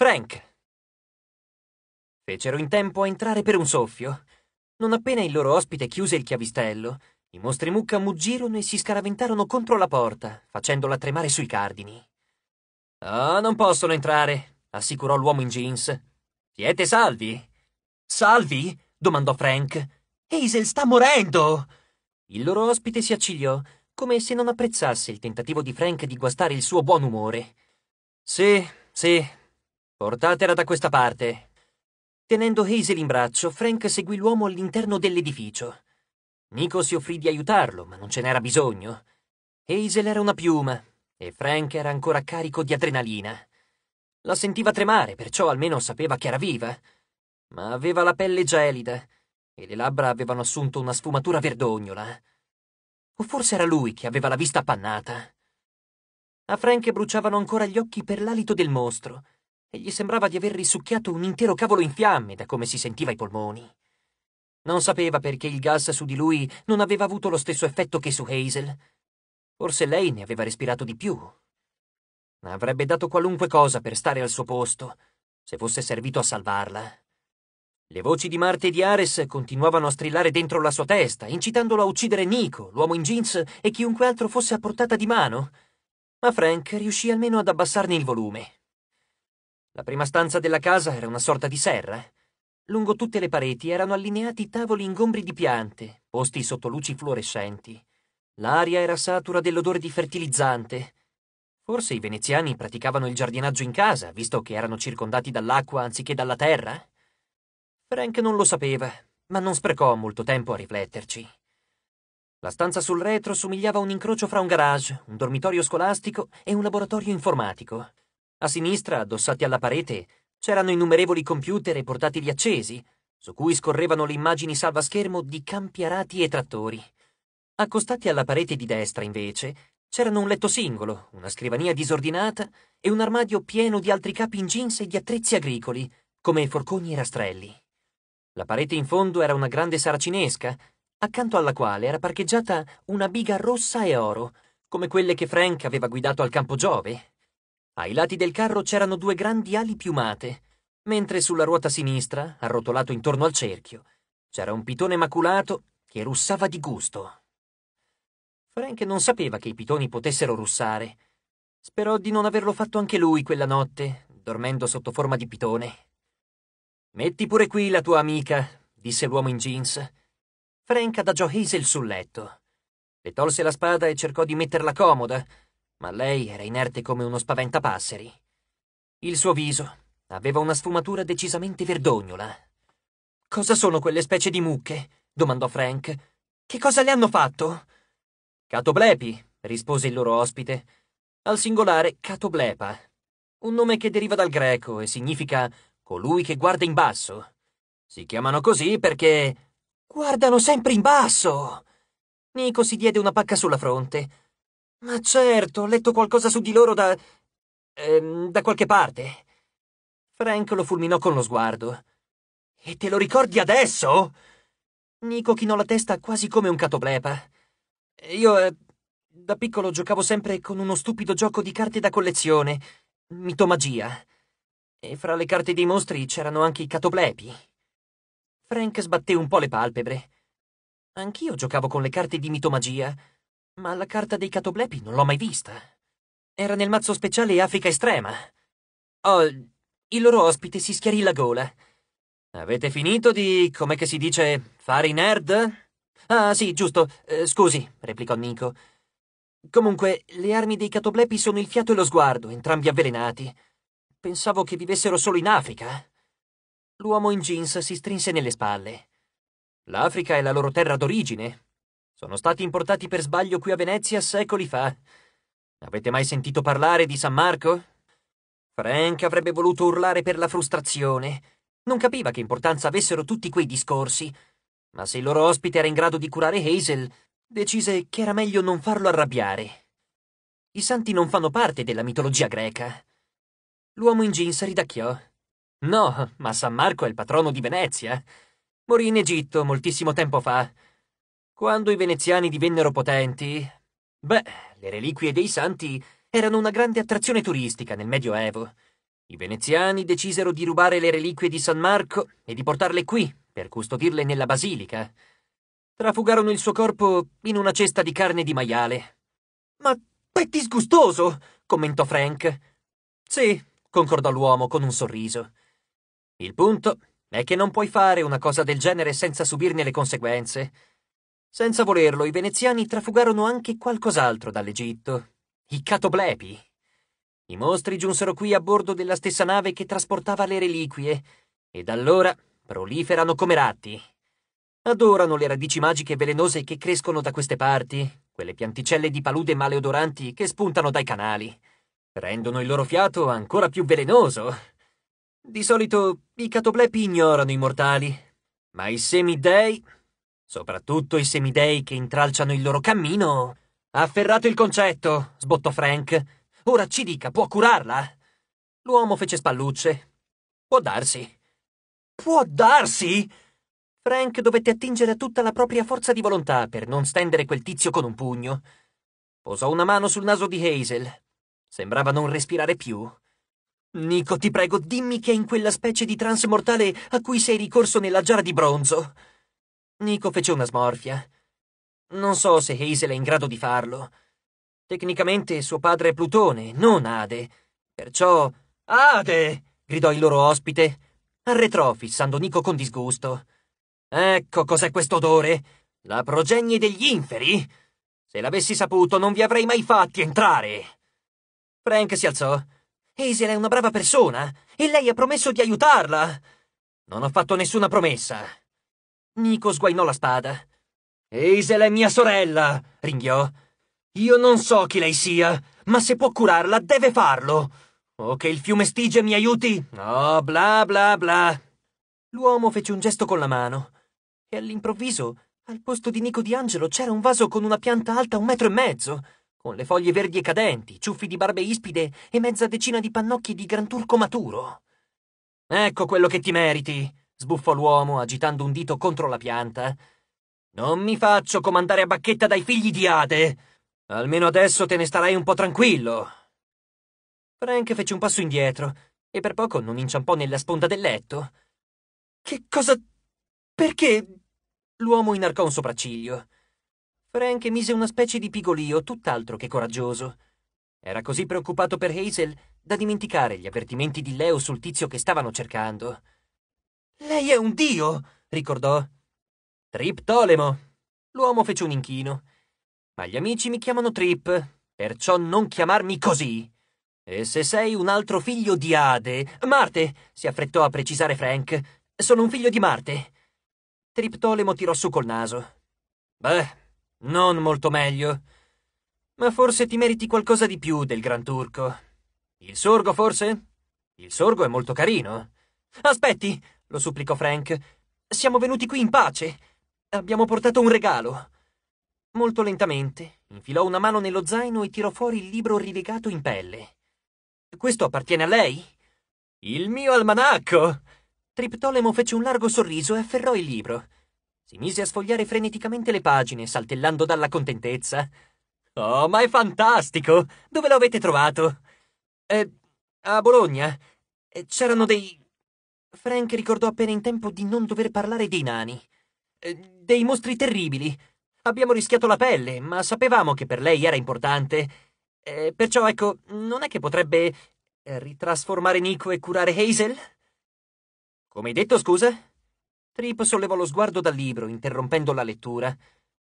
Frank. Fecero in tempo a entrare per un soffio. Non appena il loro ospite chiuse il chiavistello, i mostri mucca muggirono e si scaraventarono contro la porta, facendola tremare sui cardini. Ah, oh, non possono entrare, assicurò l'uomo in jeans. Siete salvi? Salvi? domandò Frank. Hazel sta morendo! Il loro ospite si accigliò, come se non apprezzasse il tentativo di Frank di guastare il suo buon umore. Sì, sì, Portatela da questa parte. Tenendo Hazel in braccio, Frank seguì l'uomo all'interno dell'edificio. Nico si offrì di aiutarlo, ma non ce n'era bisogno. Hazel era una piuma e Frank era ancora carico di adrenalina. La sentiva tremare, perciò almeno sapeva che era viva. Ma aveva la pelle gelida e le labbra avevano assunto una sfumatura verdognola. O forse era lui che aveva la vista appannata. A Frank bruciavano ancora gli occhi per l'alito del mostro e gli sembrava di aver risucchiato un intero cavolo in fiamme da come si sentiva i polmoni. Non sapeva perché il gas su di lui non aveva avuto lo stesso effetto che su Hazel. Forse lei ne aveva respirato di più. Avrebbe dato qualunque cosa per stare al suo posto, se fosse servito a salvarla. Le voci di Marte e di Ares continuavano a strillare dentro la sua testa, incitandolo a uccidere Nico, l'uomo in jeans e chiunque altro fosse a portata di mano. Ma Frank riuscì almeno ad abbassarne il volume. La prima stanza della casa era una sorta di serra. Lungo tutte le pareti erano allineati tavoli ingombri di piante, posti sotto luci fluorescenti. L'aria era satura dell'odore di fertilizzante. Forse i veneziani praticavano il giardinaggio in casa, visto che erano circondati dall'acqua anziché dalla terra? Frank non lo sapeva, ma non sprecò molto tempo a rifletterci. La stanza sul retro somigliava a un incrocio fra un garage, un dormitorio scolastico e un laboratorio informatico. A sinistra, addossati alla parete, c'erano innumerevoli computer e portatili accesi, su cui scorrevano le immagini salvaschermo di campi arati e trattori. Accostati alla parete di destra, invece, c'erano un letto singolo, una scrivania disordinata e un armadio pieno di altri capi in jeans e di attrezzi agricoli, come forconi e rastrelli. La parete in fondo era una grande saracinesca, accanto alla quale era parcheggiata una biga rossa e oro, come quelle che Frank aveva guidato al campo Giove, ai lati del carro c'erano due grandi ali piumate, mentre sulla ruota sinistra, arrotolato intorno al cerchio, c'era un pitone maculato che russava di gusto. Frank non sapeva che i pitoni potessero russare. Sperò di non averlo fatto anche lui quella notte, dormendo sotto forma di pitone. Metti pure qui la tua amica, disse l'uomo in jeans. Frank adagiò Hazel sul letto. Le tolse la spada e cercò di metterla comoda, ma lei era inerte come uno spaventapasseri. Il suo viso aveva una sfumatura decisamente verdognola. Cosa sono quelle specie di mucche? domandò Frank. Che cosa le hanno fatto? Catoblepi, rispose il loro ospite, al singolare Catoblepa, un nome che deriva dal greco e significa colui che guarda in basso. Si chiamano così perché guardano sempre in basso. Nico si diede una pacca sulla fronte. Ma certo, ho letto qualcosa su di loro da... Ehm, da qualche parte. Frank lo fulminò con lo sguardo. E te lo ricordi adesso? Nico chinò la testa quasi come un catoplepa. Io, eh, da piccolo, giocavo sempre con uno stupido gioco di carte da collezione, mitomagia. E fra le carte dei mostri c'erano anche i catoplepi. Frank sbatté un po' le palpebre. Anch'io giocavo con le carte di mitomagia ma la carta dei catoblepi non l'ho mai vista. Era nel mazzo speciale Africa Estrema. Oh, il loro ospite si schiarì la gola. Avete finito di, come che si dice, fare i nerd? Ah, sì, giusto. Eh, scusi, replicò Nico. Comunque, le armi dei catoblepi sono il fiato e lo sguardo, entrambi avvelenati. Pensavo che vivessero solo in Africa. L'uomo in jeans si strinse nelle spalle. L'Africa è la loro terra d'origine, sono stati importati per sbaglio qui a Venezia secoli fa. Avete mai sentito parlare di San Marco? Frank avrebbe voluto urlare per la frustrazione. Non capiva che importanza avessero tutti quei discorsi. Ma se il loro ospite era in grado di curare Hazel, decise che era meglio non farlo arrabbiare. I santi non fanno parte della mitologia greca. L'uomo in jeans ridacchiò. No, ma San Marco è il patrono di Venezia. Morì in Egitto moltissimo tempo fa quando i veneziani divennero potenti, beh, le reliquie dei santi erano una grande attrazione turistica nel Medioevo. I veneziani decisero di rubare le reliquie di San Marco e di portarle qui, per custodirle nella basilica. Trafugarono il suo corpo in una cesta di carne di maiale. Ma è disgustoso! commentò Frank. Sì, concordò l'uomo con un sorriso. Il punto è che non puoi fare una cosa del genere senza subirne le conseguenze. Senza volerlo, i veneziani trafugarono anche qualcos'altro dall'Egitto. I catoblepi. I mostri giunsero qui a bordo della stessa nave che trasportava le reliquie e da allora proliferano come ratti. Adorano le radici magiche velenose che crescono da queste parti, quelle pianticelle di palude maleodoranti che spuntano dai canali. Rendono il loro fiato ancora più velenoso. Di solito i catoblepi ignorano i mortali, ma i semidei soprattutto i semidei che intralciano il loro cammino. Ha afferrato il concetto, sbottò Frank. Ora ci dica, può curarla? L'uomo fece spallucce. Può darsi. Può darsi? Frank dovette attingere a tutta la propria forza di volontà per non stendere quel tizio con un pugno. Posò una mano sul naso di Hazel. Sembrava non respirare più. Nico, ti prego, dimmi che è in quella specie di trans mortale a cui sei ricorso nella giara di bronzo. Nico fece una smorfia. Non so se Hazel è in grado di farlo. Tecnicamente suo padre è Plutone, non Ade. Perciò. Ade! gridò il loro ospite. Arretrò, fissando Nico con disgusto. Ecco cos'è quest'odore! La progenie degli inferi? Se l'avessi saputo, non vi avrei mai fatti entrare! Frank si alzò. Hazel è una brava persona e lei ha promesso di aiutarla! Non ho fatto nessuna promessa, Nico sguainò la spada. Hazel è mia sorella, ringhiò. Io non so chi lei sia, ma se può curarla deve farlo. O che il fiume Stige mi aiuti? No, bla bla bla. L'uomo fece un gesto con la mano e all'improvviso, al posto di Nico di Angelo c'era un vaso con una pianta alta un metro e mezzo, con le foglie verdi e cadenti, ciuffi di barbe ispide e mezza decina di pannocchi di gran turco maturo. Ecco quello che ti meriti, sbuffò l'uomo agitando un dito contro la pianta. Non mi faccio comandare a bacchetta dai figli di Ade. Almeno adesso te ne starai un po' tranquillo. Frank fece un passo indietro e per poco non inciampò nella sponda del letto. Che cosa... Perché? L'uomo inarcò un sopracciglio. Frank mise una specie di pigolio tutt'altro che coraggioso. Era così preoccupato per Hazel da dimenticare gli avvertimenti di Leo sul tizio che stavano cercando. Lei è un dio, ricordò. Triptolemo. L'uomo fece un inchino. Ma gli amici mi chiamano Trip, perciò non chiamarmi così. E se sei un altro figlio di Ade, Marte, si affrettò a precisare Frank. Sono un figlio di Marte. Triptolemo tirò su col naso. Beh, non molto meglio. Ma forse ti meriti qualcosa di più del Gran Turco. Il sorgo, forse? Il sorgo è molto carino. Aspetti, lo supplicò Frank. Siamo venuti qui in pace. Abbiamo portato un regalo. Molto lentamente infilò una mano nello zaino e tirò fuori il libro rilegato in pelle. Questo appartiene a lei? Il mio almanacco! Triptolemo fece un largo sorriso e afferrò il libro. Si mise a sfogliare freneticamente le pagine, saltellando dalla contentezza. Oh, ma è fantastico! Dove lo avete trovato? Eh, a Bologna. Eh, c'erano dei Frank ricordò appena in tempo di non dover parlare dei nani. Eh, dei mostri terribili. Abbiamo rischiato la pelle, ma sapevamo che per lei era importante. Eh, perciò, ecco, non è che potrebbe eh, ritrasformare Nico e curare Hazel? Come hai detto, scusa? Trip sollevò lo sguardo dal libro, interrompendo la lettura.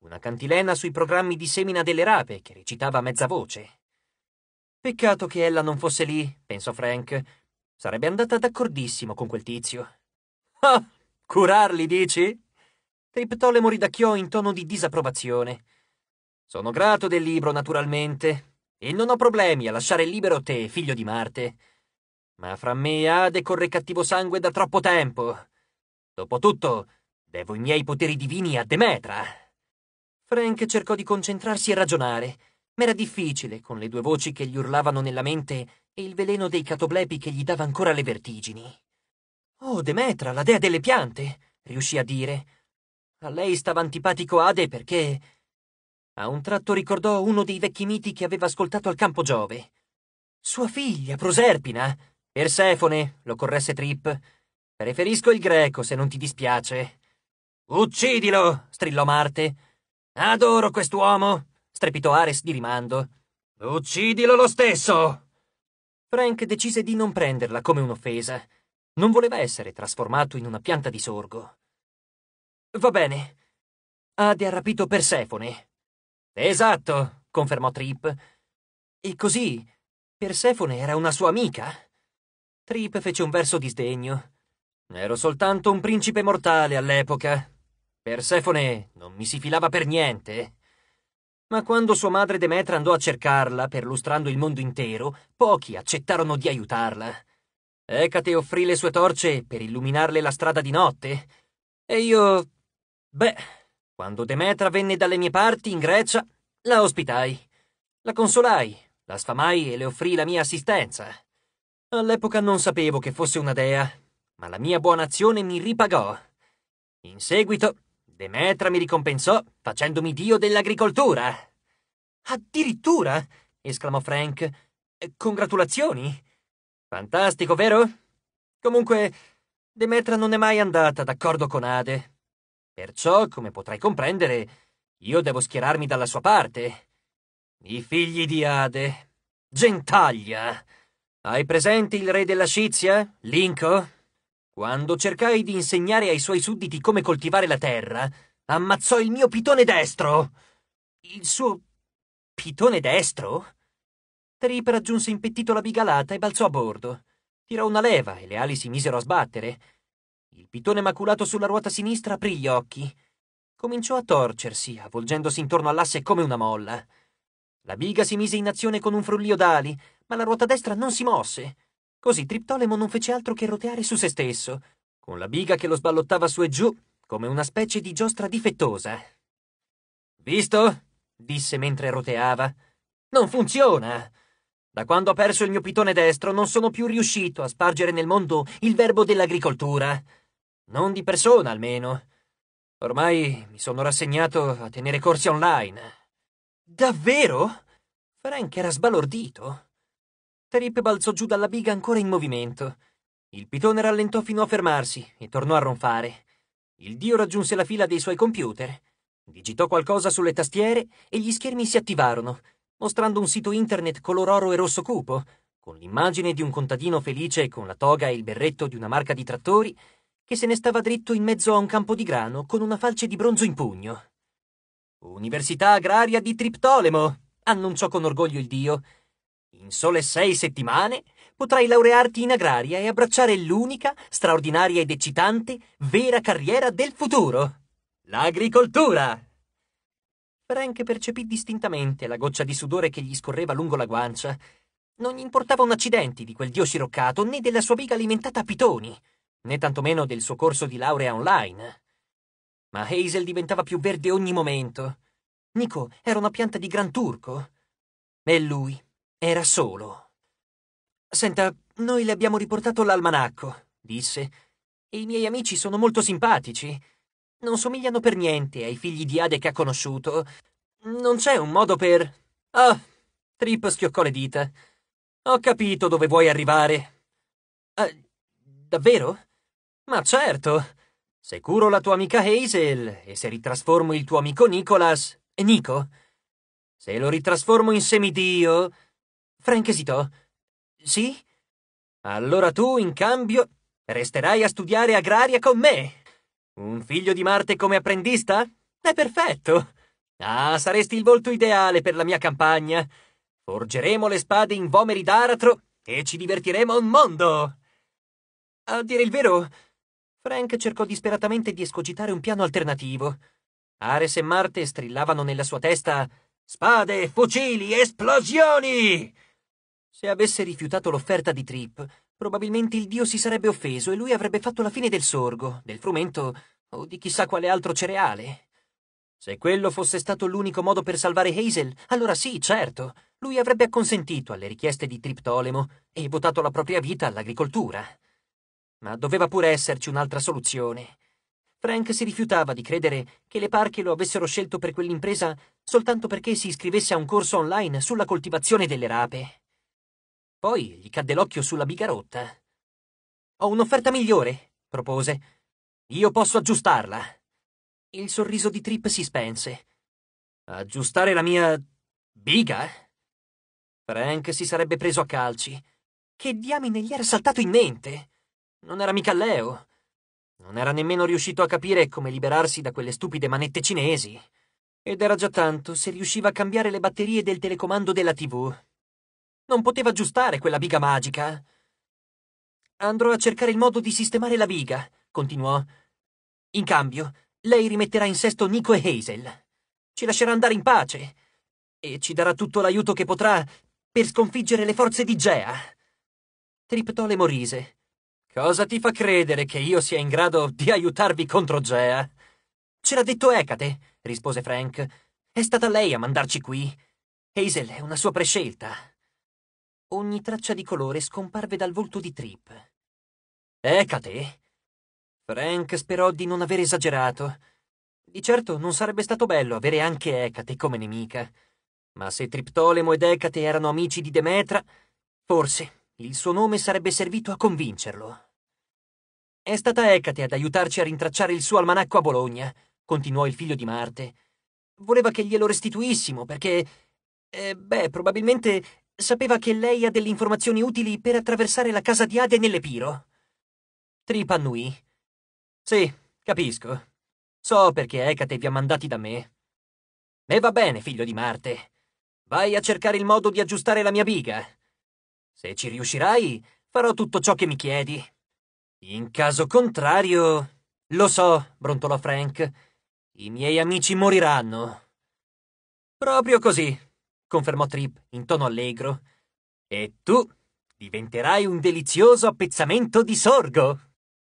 Una cantilena sui programmi di semina delle rape, che recitava a mezza voce. Peccato che ella non fosse lì, pensò Frank Sarebbe andata d'accordissimo con quel tizio. Ah, curarli, dici? Triptolemo ridacchiò in tono di disapprovazione. Sono grato del libro, naturalmente, e non ho problemi a lasciare libero te, figlio di Marte. Ma fra me e Ade corre cattivo sangue da troppo tempo. Dopotutto, devo i miei poteri divini a Demetra. Frank cercò di concentrarsi e ragionare, ma era difficile, con le due voci che gli urlavano nella mente, e il veleno dei catoblepi che gli dava ancora le vertigini. Oh, Demetra, la dea delle piante, riuscì a dire. A lei stava antipatico Ade perché... A un tratto ricordò uno dei vecchi miti che aveva ascoltato al campo Giove. Sua figlia, Proserpina. Persefone, lo corresse Trip. Preferisco il greco, se non ti dispiace. Uccidilo! strillò Marte. Adoro quest'uomo! strepitò Ares di rimando. Uccidilo lo stesso! Frank decise di non prenderla come un'offesa. Non voleva essere trasformato in una pianta di sorgo. Va bene. Ade ha rapito Persefone. Esatto, confermò Trip. E così Persefone era una sua amica? Trip fece un verso di sdegno. Ero soltanto un principe mortale all'epoca. Persefone non mi si filava per niente. Ma quando sua madre Demetra andò a cercarla, perlustrando il mondo intero, pochi accettarono di aiutarla. Ecate offrì le sue torce per illuminarle la strada di notte. E io... Beh, quando Demetra venne dalle mie parti, in Grecia, la ospitai. La consolai, la sfamai e le offrì la mia assistenza. All'epoca non sapevo che fosse una dea, ma la mia buona azione mi ripagò. In seguito Demetra mi ricompensò facendomi dio dell'agricoltura. Addirittura! esclamò Frank. Eh, congratulazioni! Fantastico, vero? Comunque, Demetra non è mai andata d'accordo con Ade. Perciò, come potrai comprendere, io devo schierarmi dalla sua parte. I figli di Ade. Gentaglia! Hai presente il re della Scizia, Linco? Quando cercai di insegnare ai suoi sudditi come coltivare la terra, ammazzò il mio pitone destro. Il suo pitone destro? Tripper raggiunse impettito la bigalata e balzò a bordo. Tirò una leva e le ali si misero a sbattere. Il pitone maculato sulla ruota sinistra aprì gli occhi. Cominciò a torcersi, avvolgendosi intorno all'asse come una molla. La biga si mise in azione con un frullio d'ali, ma la ruota destra non si mosse. Così Triptolemo non fece altro che roteare su se stesso, con la biga che lo sballottava su e giù come una specie di giostra difettosa. Visto? disse mentre roteava. Non funziona! Da quando ho perso il mio pitone destro non sono più riuscito a spargere nel mondo il verbo dell'agricoltura. Non di persona, almeno. Ormai mi sono rassegnato a tenere corsi online. Davvero? Frank era sbalordito. Trip balzò giù dalla biga ancora in movimento. Il pitone rallentò fino a fermarsi e tornò a ronfare. Il dio raggiunse la fila dei suoi computer. Digitò qualcosa sulle tastiere e gli schermi si attivarono, mostrando un sito internet color oro e rosso cupo, con l'immagine di un contadino felice con la toga e il berretto di una marca di trattori, che se ne stava dritto in mezzo a un campo di grano con una falce di bronzo in pugno. Università agraria di Triptolemo! annunciò con orgoglio il dio, in sole sei settimane potrai laurearti in agraria e abbracciare l'unica, straordinaria ed eccitante, vera carriera del futuro, l'agricoltura. Frank percepì distintamente la goccia di sudore che gli scorreva lungo la guancia. Non gli importava un accidente di quel dio sciroccato, né della sua biga alimentata a pitoni, né tantomeno del suo corso di laurea online. Ma Hazel diventava più verde ogni momento. Nico era una pianta di gran turco. E lui era solo. Senta, noi le abbiamo riportato l'almanacco, disse. I miei amici sono molto simpatici. Non somigliano per niente ai figli di Ade che ha conosciuto. Non c'è un modo per... Ah, oh, Trip schioccò le dita. Ho capito dove vuoi arrivare. Eh, davvero? Ma certo. Se curo la tua amica Hazel e se ritrasformo il tuo amico Nicholas... E Nico? Se lo ritrasformo in semidio, Frank esitò. Sì? Allora tu, in cambio, resterai a studiare agraria con me. Un figlio di Marte come apprendista? È perfetto. Ah, saresti il volto ideale per la mia campagna. Forgeremo le spade in vomeri d'aratro e ci divertiremo un mondo. A dire il vero, Frank cercò disperatamente di escogitare un piano alternativo. Ares e Marte strillavano nella sua testa Spade, fucili, esplosioni! Se avesse rifiutato l'offerta di Trip, probabilmente il dio si sarebbe offeso e lui avrebbe fatto la fine del sorgo, del frumento o di chissà quale altro cereale. Se quello fosse stato l'unico modo per salvare Hazel, allora sì, certo, lui avrebbe acconsentito alle richieste di Triptolemo e votato la propria vita all'agricoltura. Ma doveva pure esserci un'altra soluzione. Frank si rifiutava di credere che le parche lo avessero scelto per quell'impresa soltanto perché si iscrivesse a un corso online sulla coltivazione delle rape. Poi gli cadde l'occhio sulla biga rotta. Ho un'offerta migliore, propose. Io posso aggiustarla. Il sorriso di Trip si spense. Aggiustare la mia... biga? Frank si sarebbe preso a calci. Che diamine gli era saltato in mente? Non era mica Leo. Non era nemmeno riuscito a capire come liberarsi da quelle stupide manette cinesi. Ed era già tanto se riusciva a cambiare le batterie del telecomando della TV. Non poteva aggiustare quella biga magica. Andrò a cercare il modo di sistemare la biga, continuò. In cambio, lei rimetterà in sesto Nico e Hazel. Ci lascerà andare in pace. E ci darà tutto l'aiuto che potrà per sconfiggere le forze di Gea. Triptò le morise. Cosa ti fa credere che io sia in grado di aiutarvi contro Gea? Ce l'ha detto Ecate, rispose Frank. È stata lei a mandarci qui. Hazel è una sua prescelta ogni traccia di colore scomparve dal volto di Trip. Ecate! Ecco Frank sperò di non aver esagerato. Di certo non sarebbe stato bello avere anche Ecate come nemica, ma se Triptolemo ed Ecate erano amici di Demetra, forse il suo nome sarebbe servito a convincerlo. È stata Ecate ad aiutarci a rintracciare il suo almanacco a Bologna, continuò il figlio di Marte. Voleva che glielo restituissimo perché... Eh, beh, probabilmente sapeva che lei ha delle informazioni utili per attraversare la casa di Ade nell'Epiro. Trip annui. Sì, capisco. So perché Ecate vi ha mandati da me. E va bene, figlio di Marte. Vai a cercare il modo di aggiustare la mia biga. Se ci riuscirai, farò tutto ciò che mi chiedi. In caso contrario... Lo so, brontolò Frank. I miei amici moriranno. Proprio così, confermò Trip in tono allegro. E tu diventerai un delizioso appezzamento di sorgo.